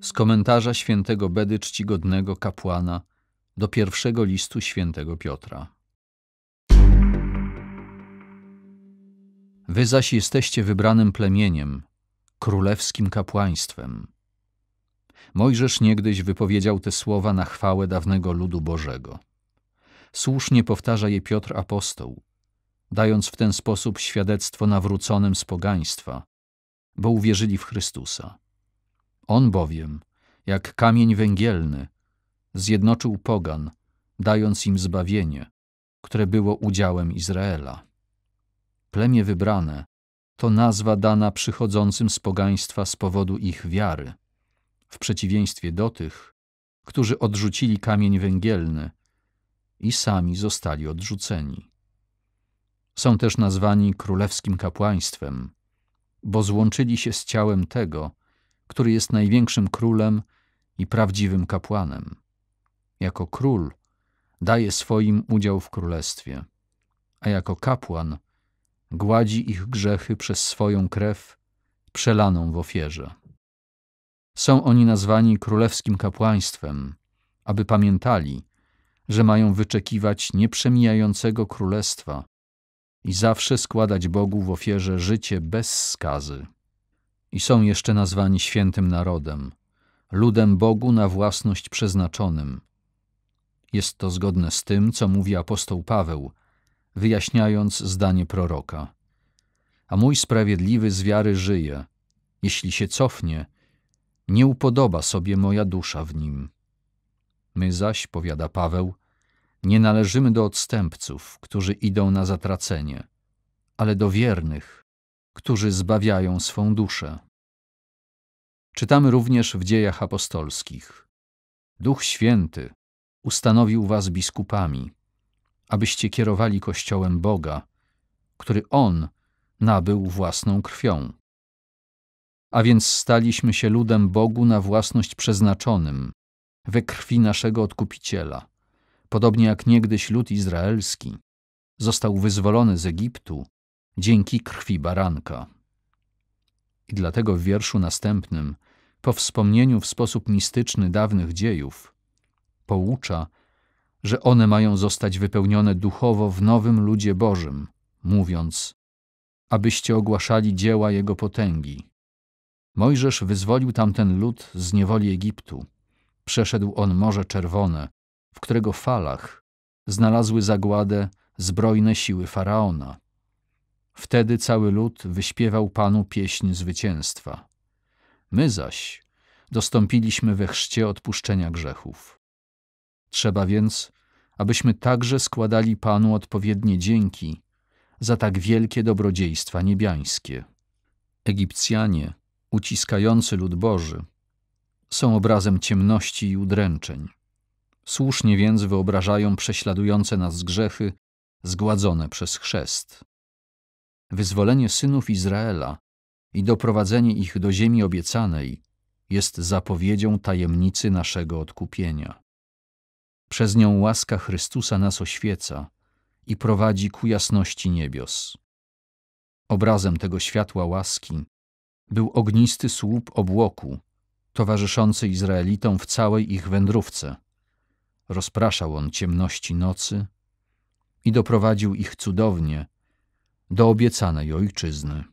z komentarza świętego Bedy czcigodnego kapłana do pierwszego listu świętego Piotra. Wy zaś jesteście wybranym plemieniem, królewskim kapłaństwem. Mojżesz niegdyś wypowiedział te słowa na chwałę dawnego ludu Bożego. Słusznie powtarza je Piotr apostoł, dając w ten sposób świadectwo nawróconym z pogaństwa, bo uwierzyli w Chrystusa. On bowiem, jak kamień węgielny, zjednoczył pogan, dając im zbawienie, które było udziałem Izraela. Plemię wybrane to nazwa dana przychodzącym z pogaństwa z powodu ich wiary, w przeciwieństwie do tych, którzy odrzucili kamień węgielny i sami zostali odrzuceni. Są też nazwani królewskim kapłaństwem, bo złączyli się z ciałem tego, który jest największym królem i prawdziwym kapłanem. Jako król daje swoim udział w królestwie, a jako kapłan gładzi ich grzechy przez swoją krew przelaną w ofierze. Są oni nazwani królewskim kapłaństwem, aby pamiętali, że mają wyczekiwać nieprzemijającego królestwa i zawsze składać Bogu w ofierze życie bez skazy i są jeszcze nazwani świętym narodem, ludem Bogu na własność przeznaczonym. Jest to zgodne z tym, co mówi apostoł Paweł, wyjaśniając zdanie proroka. A mój sprawiedliwy z wiary żyje. Jeśli się cofnie, nie upodoba sobie moja dusza w nim. My zaś, powiada Paweł, nie należymy do odstępców, którzy idą na zatracenie, ale do wiernych, którzy zbawiają swą duszę. Czytamy również w dziejach apostolskich. Duch Święty ustanowił was biskupami, abyście kierowali Kościołem Boga, który On nabył własną krwią. A więc staliśmy się ludem Bogu na własność przeznaczonym, we krwi naszego Odkupiciela, podobnie jak niegdyś lud izraelski został wyzwolony z Egiptu dzięki krwi baranka. I dlatego w wierszu następnym, po wspomnieniu w sposób mistyczny dawnych dziejów, poucza, że one mają zostać wypełnione duchowo w nowym ludzie Bożym, mówiąc, abyście ogłaszali dzieła Jego potęgi. Mojżesz wyzwolił tamten lud z niewoli Egiptu. Przeszedł on Morze Czerwone, w którego falach znalazły zagładę zbrojne siły Faraona. Wtedy cały lud wyśpiewał Panu pieśń zwycięstwa. My zaś dostąpiliśmy we chrzcie odpuszczenia grzechów. Trzeba więc, abyśmy także składali Panu odpowiednie dzięki za tak wielkie dobrodziejstwa niebiańskie. Egipcjanie, uciskający lud Boży, są obrazem ciemności i udręczeń. Słusznie więc wyobrażają prześladujące nas grzechy, zgładzone przez chrzest wyzwolenie synów Izraela i doprowadzenie ich do ziemi obiecanej jest zapowiedzią tajemnicy naszego odkupienia. Przez nią łaska Chrystusa nas oświeca i prowadzi ku jasności niebios. Obrazem tego światła łaski był ognisty słup obłoku, towarzyszący Izraelitom w całej ich wędrówce. Rozpraszał on ciemności nocy i doprowadził ich cudownie do obiecanej ojczyzny.